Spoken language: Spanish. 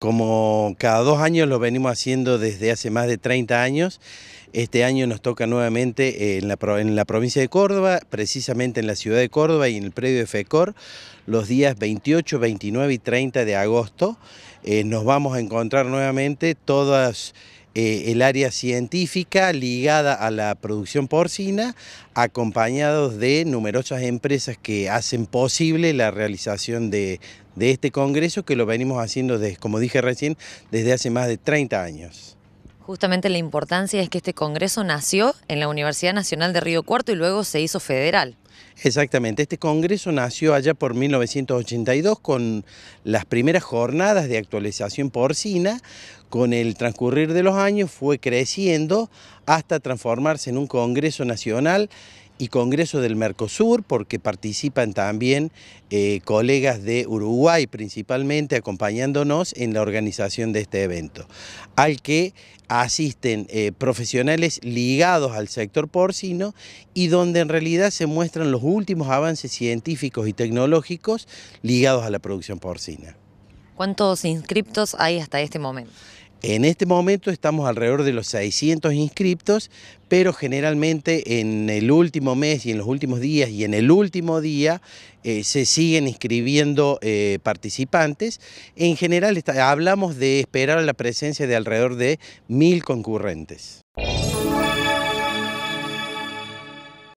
Como cada dos años lo venimos haciendo desde hace más de 30 años, este año nos toca nuevamente eh, en la, provincia de Córdoba, precisamente en la ciudad de Córdoba y en el predio de FECOR, los días 28, 29 y 30 de agosto. Eh, nos vamos a encontrar nuevamente todas eh, el área científica ligada a la producción porcina, acompañados de numerosas empresas que hacen posible la realización de, de este congreso, que lo venimos haciendo, desde, como dije recién, desde hace más de 30 años. Justamente la importancia es que este congreso nació en la Universidad Nacional de Río Cuarto y luego se hizo federal. Exactamente, este congreso nació allá por 1982 con las primeras jornadas de actualización porcina, con el transcurrir de los años fue creciendo hasta transformarse en un congreso nacional y Congreso del Mercosur, porque participan también eh, colegas de Uruguay principalmente acompañándonos en la organización de este evento, al que asisten eh, profesionales ligados al sector porcino y donde en realidad se muestran los últimos avances científicos y tecnológicos ligados a la producción porcina. ¿Cuántos inscriptos hay hasta este momento? En este momento estamos alrededor de los 600 inscriptos, pero generalmente en el último mes y en los últimos días y en el último día eh, se siguen inscribiendo eh, participantes. En general hablamos de esperar la presencia de alrededor de mil concurrentes.